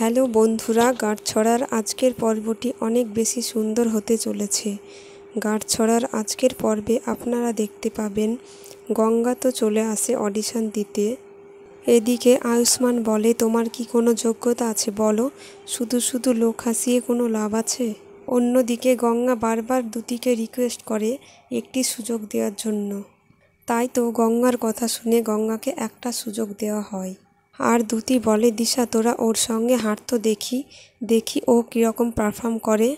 hello বন্ধুরা গাঁটছড়ার আজকের পর্বটি অনেক বেশি সুন্দর হতে চলেছে ছড়ার আজকের পর্বে আপনারা দেখতে পাবেন গঙ্গা তো চলে আসে অডিশন দিতে এদিকে আয়ুষ্মান বলে তোমার কি কোনো যোগ্যতা আছে বলো শুধু শুধু লোক হাসিয়ে কোনো লাভ আছে অন্যদিকে গঙ্গা বারবার দুটিকে রিকোয়েস্ট করে একটি সুযোগ দেওয়ার জন্য তাই তো গঙ্গার কথা শুনে গঙ্গাকে একটা সুযোগ দেওয়া হয় আর দুটি বলে দিশা তোরা ওর সঙ্গে হাঁটতো দেখি দেখি ও কীরকম পারফর্ম করে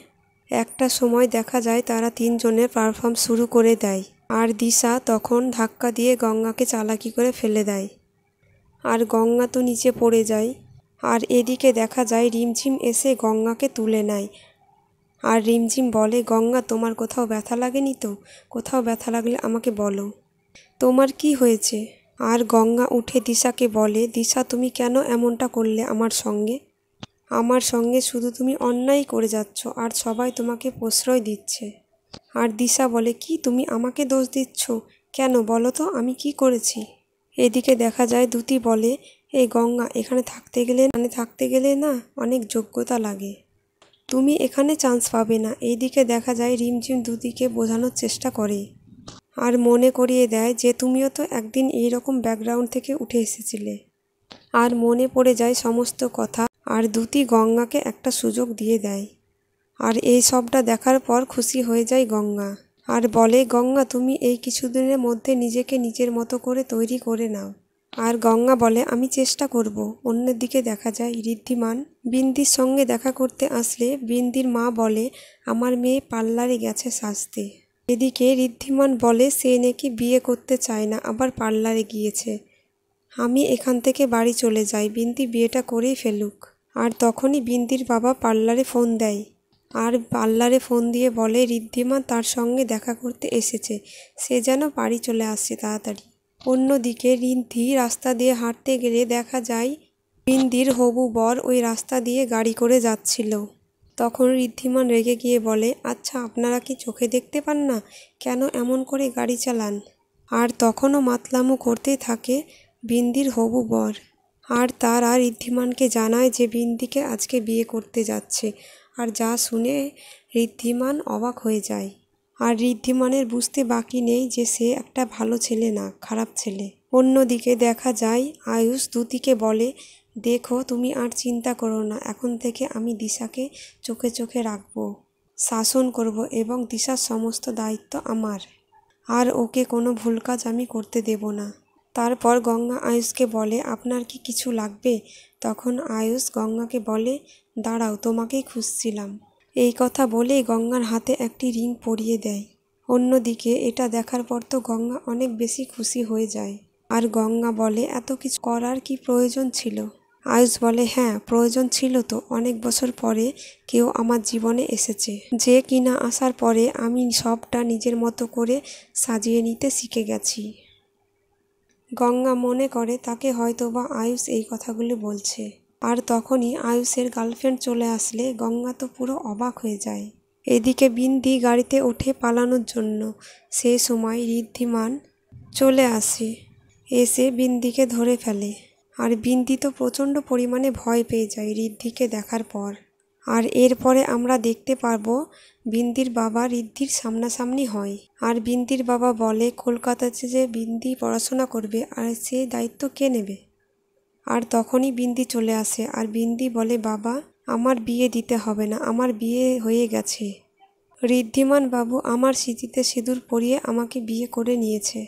একটা সময় দেখা যায় তারা তিনজনে পারফর্ম শুরু করে দেয় আর দিশা তখন ধাক্কা দিয়ে গঙ্গাকে চালাকি করে ফেলে দেয় আর গঙ্গা তো নিচে পড়ে যায় আর এদিকে দেখা যায় রিমঝিম এসে গঙ্গাকে তুলে নেয় আর রিমঝিম বলে গঙ্গা তোমার কোথাও ব্যথা লাগেনি তো কোথাও ব্যথা লাগলে আমাকে বলো তোমার কি হয়েছে আর গঙ্গা উঠে দিশাকে বলে দিশা তুমি কেন এমনটা করলে আমার সঙ্গে আমার সঙ্গে শুধু তুমি অন্যায় করে যাচ্ছ আর সবাই তোমাকে প্রশ্রয় দিচ্ছে আর দিশা বলে কি তুমি আমাকে দোষ দিচ্ছ কেন বলো তো আমি কি করেছি এদিকে দেখা যায় দুতি বলে এই গঙ্গা এখানে থাকতে গেলে মানে থাকতে গেলে না অনেক যোগ্যতা লাগে তুমি এখানে চান্স পাবে না এইদিকে দেখা যায় রিমঝিম দুতিকে বোঝানোর চেষ্টা করে আর মনে করিয়ে দেয় যে তুমিও তো একদিন এই রকম ব্যাকগ্রাউন্ড থেকে উঠে এসেছিলে আর মনে পড়ে যায় সমস্ত কথা আর দুতি গঙ্গাকে একটা সুযোগ দিয়ে দেয় আর এই সবটা দেখার পর খুশি হয়ে যায় গঙ্গা আর বলে গঙ্গা তুমি এই কিছুদিনের মধ্যে নিজেকে নিজের মতো করে তৈরি করে নাও আর গঙ্গা বলে আমি চেষ্টা করব অন্যের দিকে দেখা যায় ঋদ্ধিমান বিন্দির সঙ্গে দেখা করতে আসলে বিন্দির মা বলে আমার মেয়ে পার্লারে গেছে সাজতে এদিকে ঋদ্ধিমান বলে সে নাকি বিয়ে করতে চায় না আবার পার্লারে গিয়েছে আমি এখান থেকে বাড়ি চলে যাই বিন্তি বিয়েটা করেই ফেলুক আর তখনই বিন্দির বাবা পার্লারে ফোন দেয় আর পার্লারে ফোন দিয়ে বলে ঋদ্ধিমা তার সঙ্গে দেখা করতে এসেছে সে যেন বাড়ি চলে আসছে তাড়াতাড়ি অন্যদিকে রিন্ধি রাস্তা দিয়ে হাঁটতে গেলে দেখা যায় বিন্দির হবু বর ওই রাস্তা দিয়ে গাড়ি করে যাচ্ছিল তখন ঋদ্ধিমান রেগে গিয়ে বলে আচ্ছা আপনারা কি চোখে দেখতে পান না কেন এমন করে গাড়ি চালান আর তখনও মাতলামো করতেই থাকে বিন্দির হবু বর আর তারা ঋদ্ধিমানকে জানায় যে বিন্দিকে আজকে বিয়ে করতে যাচ্ছে আর যা শুনে ঋদ্ধিমান অবাক হয়ে যায় আর ঋদ্ধিমানের বুঝতে বাকি নেই যে সে একটা ভালো ছেলে না খারাপ ছেলে অন্যদিকে দেখা যায় আয়ুষ দুতিকে বলে দেখো তুমি আর চিন্তা করো না এখন থেকে আমি দিশাকে চোখে চোখে রাখবো শাসন করব এবং দিশার সমস্ত দায়িত্ব আমার আর ওকে কোনো ভুল কাজ আমি করতে দেব না তারপর গঙ্গা আয়ুষকে বলে আপনার কি কিছু লাগবে তখন আয়ুষ গঙ্গাকে বলে দাঁড়াও তোমাকেই খুঁজছিলাম এই কথা বলেই গঙ্গার হাতে একটি রিং পরিয়ে দেয় অন্যদিকে এটা দেখার পর তো গঙ্গা অনেক বেশি খুশি হয়ে যায় আর গঙ্গা বলে এত কিছু করার কি প্রয়োজন ছিল আয়ুষ বলে হ্যাঁ প্রয়োজন ছিল তো অনেক বছর পরে কেউ আমার জীবনে এসেছে যে কিনা আসার পরে আমি সবটা নিজের মতো করে সাজিয়ে নিতে শিখে গেছি গঙ্গা মনে করে তাকে হয়তোবা আয়ুষ এই কথাগুলি বলছে আর তখনই আয়ুষের গার্লফ্রেন্ড চলে আসলে গঙ্গা তো পুরো অবাক হয়ে যায় এদিকে বিন্দি গাড়িতে উঠে পালানোর জন্য সেই সময় ঋদ্ধিমান চলে আসে এসে বিন্দিকে ধরে ফেলে আর বিন্দি তো প্রচণ্ড পরিমাণে ভয় পেয়ে যায় ঋদ্ধিকে দেখার পর আর এরপরে আমরা দেখতে পারবো বিন্দির বাবা ঋদ্ধির সামনাসামনি হয় আর বিন্দির বাবা বলে কলকাতাতে যে বিন্দি পড়াশোনা করবে আর সে দায়িত্ব কে নেবে আর তখনই বিন্দি চলে আসে আর বিন্দি বলে বাবা আমার বিয়ে দিতে হবে না আমার বিয়ে হয়ে গেছে ঋদ্ধিমান বাবু আমার স্মৃতিতে সিঁদুর পরিয়ে আমাকে বিয়ে করে নিয়েছে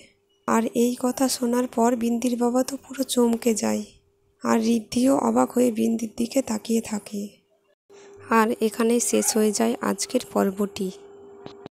আর এই কথা শোনার পর বিন্দির বাবা তো পুরো চমকে যায় আর ঋদ্ধিও অবাক হয়ে বিন্দির দিকে তাকিয়ে থাকে আর এখানেই শেষ হয়ে যায় আজকের পর্বটি